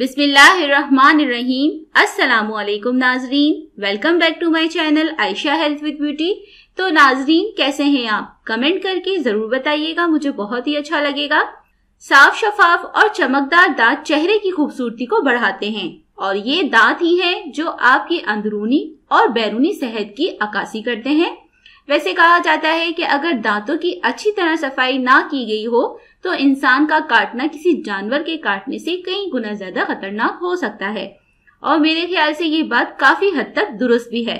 बिस्मिल्लाहिर्रहमानिर्रहीम अस्सलाम नाजरीन welcome back to my channel Ayesha health with beauty तो नाजरीन कैसे हैं आप कमेंट करके जरूर बताइएगा मुझे बहुत ही अच्छा लगेगा साफ शफाफ और चमकदार दांत चेहरे की खूबसूरती को बढ़ाते हैं और ये दांत ही हैं जो आपकी अंदरूनी और बैरूनी सेहत की अक्कासी करते हैं वैसे कहा जाता है कि अगर दांतों की अच्छी तरह सफाई ना की गई हो तो इंसान का काटना किसी जानवर के काटने से कई गुना ज्यादा खतरनाक हो सकता है और मेरे ख्याल से ये बात काफी हद तक दुरुस्त भी है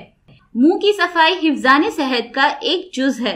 मुंह की सफाई हिफ्जान सेहत का एक जुज है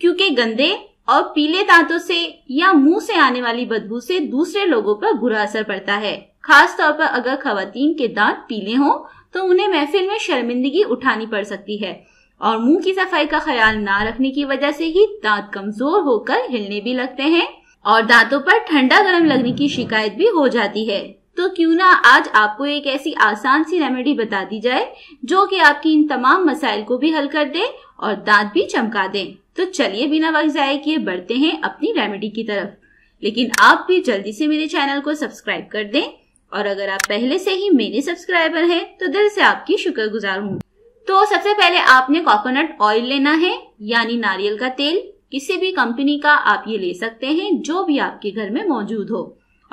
क्योंकि गंदे और पीले दांतों से या मुंह से आने वाली बदबू से दूसरे लोगों पर बुरा असर पड़ता है खास तौर पर अगर खातन के दांत पीले हों तो उन्हें महफिल में शर्मिंदगी उठानी पड़ सकती है और मुंह की सफाई का ख्याल ना रखने की वजह से ही दांत कमजोर होकर हिलने भी लगते हैं और दांतों पर ठंडा गर्म लगने की शिकायत भी हो जाती है तो क्यों ना आज आपको एक ऐसी आसान सी रेमेडी बता दी जाए जो कि आपकी इन तमाम मसाइल को भी हल कर दे और दांत भी चमका दे तो चलिए बिना वक्त जाए किए बढ़ते हैं अपनी रेमेडी की तरफ लेकिन आप भी जल्दी से मेरे चैनल को सब्सक्राइब कर दें और अगर आप पहले से ही मेरे सब्सक्राइबर हैं तो दिल से आपकी शुक्रगुजार हूँ तो सबसे पहले आपने कोकोनट ऑयल लेना है यानी नारियल का तेल किसी भी कंपनी का आप ये ले सकते हैं जो भी आपके घर में मौजूद हो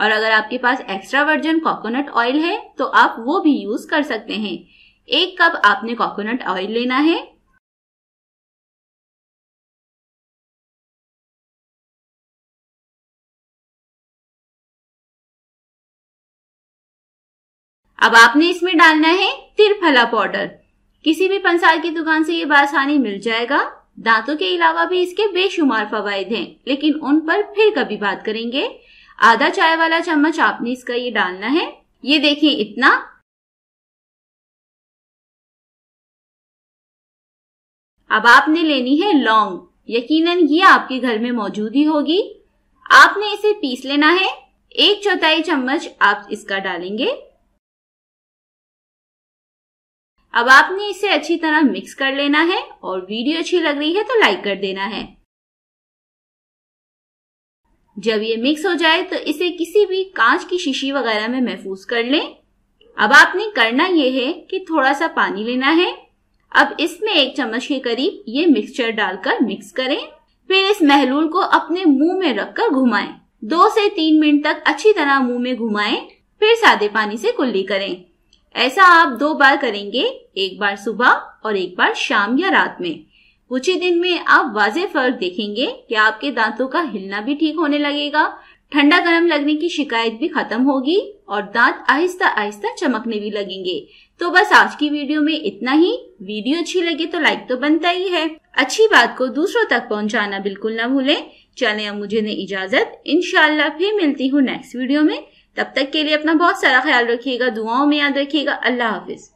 और अगर आपके पास एक्स्ट्रा वर्जन कोकोनट ऑयल है तो आप वो भी यूज कर सकते हैं एक कप आपने कोकोनट ऑयल लेना है अब आपने इसमें डालना है तिरफला पाउडर किसी भी पंसार की दुकान से ये बासानी मिल जाएगा दांतों के अलावा भी इसके बेशुमार फवायद हैं लेकिन उन पर फिर कभी बात करेंगे आधा चाय वाला चम्मच आपने इसका ये डालना है ये देखिए इतना अब आपने लेनी है लौंग यकीनन ये आपके घर में मौजूद ही होगी आपने इसे पीस लेना है एक चौथाई चम्मच आप इसका डालेंगे अब आपने इसे अच्छी तरह मिक्स कर लेना है और वीडियो अच्छी लग रही है तो लाइक कर देना है जब ये मिक्स हो जाए तो इसे किसी भी कांच की शीशी वगैरह में महफूज कर लें अब आपने करना ये है कि थोड़ा सा पानी लेना है अब इसमें एक चम्मच के करीब ये मिक्सचर डालकर मिक्स करें फिर इस महलूल को अपने मुंह में रखकर घुमाएं। दो से तीन मिनट तक अच्छी तरह मुंह में घुमाएं, फिर सादे पानी से कुल्ली करें ऐसा आप दो बार करेंगे एक बार सुबह और एक बार शाम या रात में कुछ ही दिन में आप वाजे फर्क देखेंगे कि आपके दांतों का हिलना भी ठीक होने लगेगा ठंडा गर्म लगने की शिकायत भी खत्म होगी और दांत आहिस्ता आहिस्ता चमकने भी लगेंगे तो बस आज की वीडियो में इतना ही वीडियो अच्छी लगे तो लाइक तो बनता ही है अच्छी बात को दूसरों तक पहुंचाना बिल्कुल ना भूलें चले अब मुझे ने इजाजत इनशाला फिर मिलती हूँ नेक्स्ट वीडियो में तब तक के लिए अपना बहुत सारा ख्याल रखिएगा दुआओं में याद रखिएगा अल्लाह हाफिज